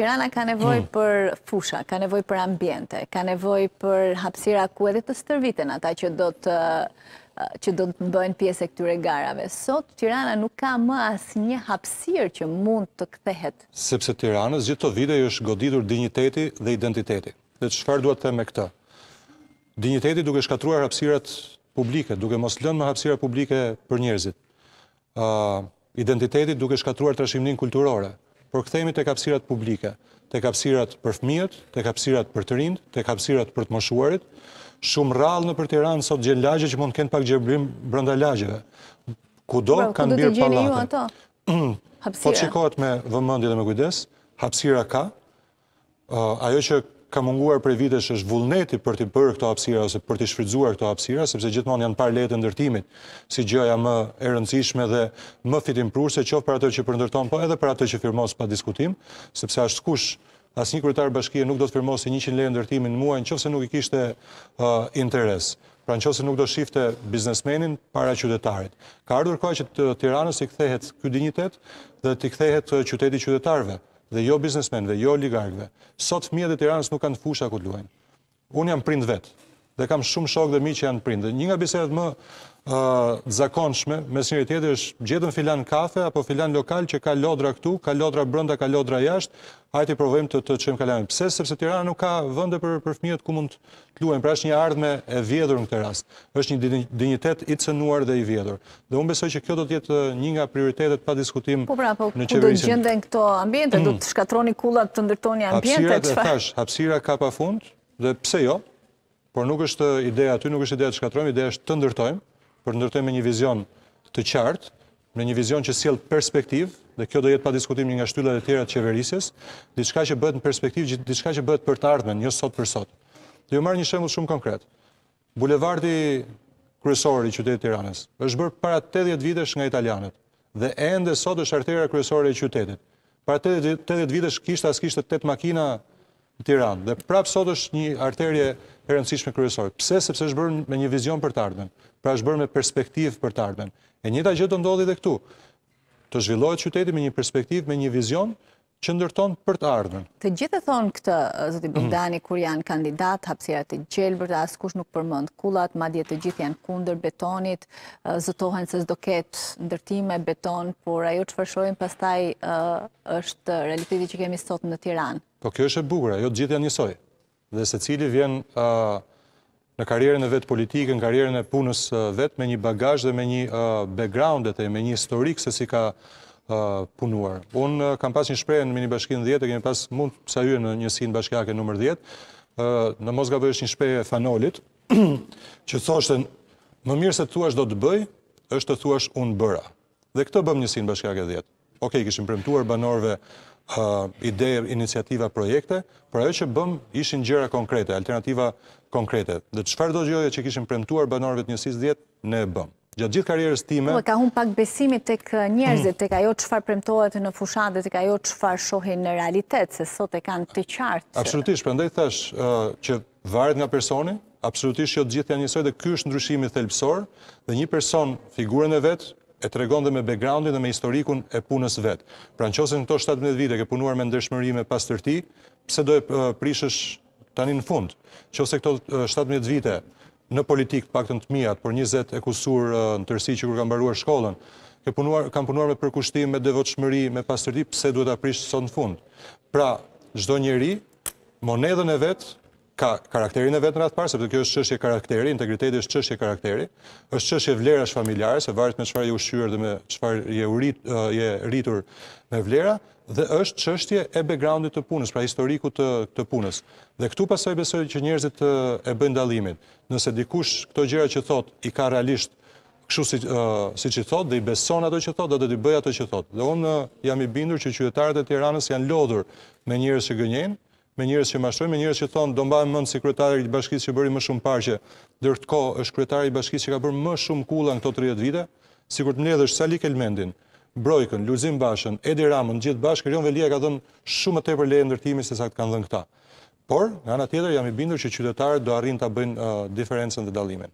Tirana ka nevoj hmm. për fusha, ka nevoj për ambiente, ka nevoj për hapsira ku edhe të stërviten ata që do të që do të bëjnë pjesë e këtyre garave. Sot, Tirana nuk ka më asë një hapsirë që mund të këthehet. Sepse Tirana, zhjithë të vide, është goditur digniteti dhe identiteti. Dhe që duhet të them e këta? Digniteti duke shkatruar hapsirat publike, duke mos lënë më hapsirat publike për njerëzit. Identiteti duke shkatruar të rëshimnin kulturore, por këthejmi të kapsirat publike, të kapsirat për fëmijët, të kapsirat për të rindë, të kapsirat për të moshuarit, shumë rralë në për të sot gjenë lagje që mund të kënë pak gjëbrim brënda lagjeve. Kudo kanë birë parlatë. Po të qikohet me vëmëndi dhe me kujdes, hapsira ka, ajo që ka munguar për vitesh është vullneti për t'i bërë këto apsira ose për t'i shfridzuar këto apsira, sepse gjithmonë janë par letë ndërtimit, si gjëja më erëndësishme dhe më fitim prurë, se qofë për atër që përndërton, po edhe për atër që firmos pa diskutim, sepse ashtë kush, asë një kërëtarë bashkije nuk do të firmosë e 100 letë ndërtimin në muaj, në qofë se nuk i kishte interes pra në se nuk do shifte biznesmenin para qytetarit. Ka ardhur koha që të tiranës i kthehet kjo dhe i kthehet dhe jo biznesmenve, jo oligarkve, sot fëmijët e Tiranës nuk kanë fusha ku luajnë. Unë jam prind vetë, dhe kam shumë shok dhe mi që janë prind, dhe një nga biserat më zakonshme, mes një tjetë është gjithën filan kafe, apo filan lokal që ka lodra këtu, ka lodra brënda, ka lodra jashtë, hajtë i provojmë të të qëmë kalamit. Pse, sepse Tirana nuk ka vënde për fëmijët ku mund të luajnë, pra është një ardhme e vjedur në këtë rast, është një dinjitet i cënuar dhe i vjedur. Dhe unë besoj që kjo do tjetë një nga prioritetet pa diskutim në qeverisin. Po pra, po ku do të gjendën këto ambjente, do të mm. shkatroni kullat të ndërtoni ambjente, për ndërtoj me një vizion të qartë, me një vizion që sjell perspektiv, dhe kjo do jetë pa diskutim një nga shtyllat e tjera të qeverisjes, diçka që bëhet në perspektiv, diçka që bëhet për të ardhmen, jo sot për sot. Do ju marr një shembull shumë konkret. Bulevardi kryesor i qytetit të Tiranës është bërë para 80 vitesh nga italianët dhe ende sot është arteria kryesore e qytetit. Para 80 vitesh kishte as kishte 8 makina në Tiranë dhe prap sot është një arterie e rëndësishme kryesorë. Pse, sepse është bërë me një vizion për të ardhen, pra është bërë me perspektiv për të ardhen. E njëta gjithë të ndodhi dhe këtu, të zhvillohet qyteti me një perspektiv, me një vizion që ndërton për të ardhen. Të gjithë e thonë këtë, uh, zëti Bogdani, mm. kur janë kandidat, hapsirat e gjelë, bërta asë kush nuk përmënd kulat, ma djetë të gjithë janë kunder betonit, uh, zëtohen se zdo ketë ndërtime beton, por ajo që fërshojnë pastaj uh, është realiteti që kemi sot në Tiran. Po kjo është e bugra, jo të gjithë janë njësoj dhe se cili vjen në karjerën e vetë politikë, në karjerën e punës vetë, me një bagajsh dhe me një background dhe me një historikë se si ka punuar. Unë kam pas një shprejnë në mini bashkinë dhjetë, e kemi pas mund sa ju në njësinë bashkjake nëmër dhjetë, në mos ga një shpejë e fanolit, që të thoshtë në më mirë se të thuash do të bëj, është të thuash unë bëra. Dhe këtë bëm njësinë bashkjake dhjetë. Okej, kishim premtuar banorve ide, iniciativa, projekte, por ajo që bëm ishin gjëra konkrete, alternativa konkrete. Dhe çfarë do gjëja që kishin premtuar banorëve të njësisë 10 ne e bëm. Gjatë gjithë karrierës time, po ka humb pak të tek njerëzit, mhm. tek ajo çfarë premtohet në fushatë dhe tek ajo çfarë shohin në realitet, se sot e kanë të qartë. Absolutisht, prandaj thash që varet nga personi, absolutisht jo të gjithë janë njësoj dhe ky është ndryshimi thelbësor dhe një person figurën e vet e të regon dhe me backgroundin dhe me historikun e punës vetë. Pra në qosin në to 17 vite ke punuar me ndërshmëri me pas tërti, pse do e prishësh tani në fund? ose këto 17 vite në politikë pak të në të mijat, por 20 e kusur në tërsi që kur kam baruar shkollën, ke punuar, kam punuar me përkushtim, me devotshmëri, me pas tërti, pse duhet aprishë sot në fund? Pra, gjdo njeri, monedën e vetë, ka karakterin e vetë në ratë parë, sepse kjo është qështje karakteri, integriteti është qështje karakteri, është qështje vlera është familjarë, se vartë me qëfar je ushqyër dhe me qëfar je rritur me vlera, dhe është qështje e backgroundit të punës, pra historiku të punës. Dhe këtu pasaj besoj që njerëzit e bëjnë bëndalimin, nëse dikush këto gjera që thot i ka realisht këshu si që thot, dhe i beson ato që thot, dhe dhe dhe bëj ato që thot. Dhe unë jam i bindur që qytetarët e tiranës janë lodhur me njërës që gënjen, me njërës që mashtroj, me njërës që thonë, do e mëndë si kretari i bashkisë që bëri më shumë parqe, dërtë ko është kretari i bashkisë që ka bërë më shumë kula në këto 30 vite, si kur të mledhë është Salik Elmendin, Brojkën, Luzim Bashën, Edi Ramën, gjithë bashkë, kërion velia ka dhënë shumë të e për ndërtimi se sa të kanë dhënë këta. Por, nga nga tjetër, jam i bindur që qytetarët do arrin të bëjnë uh, diferencen dhe dalime.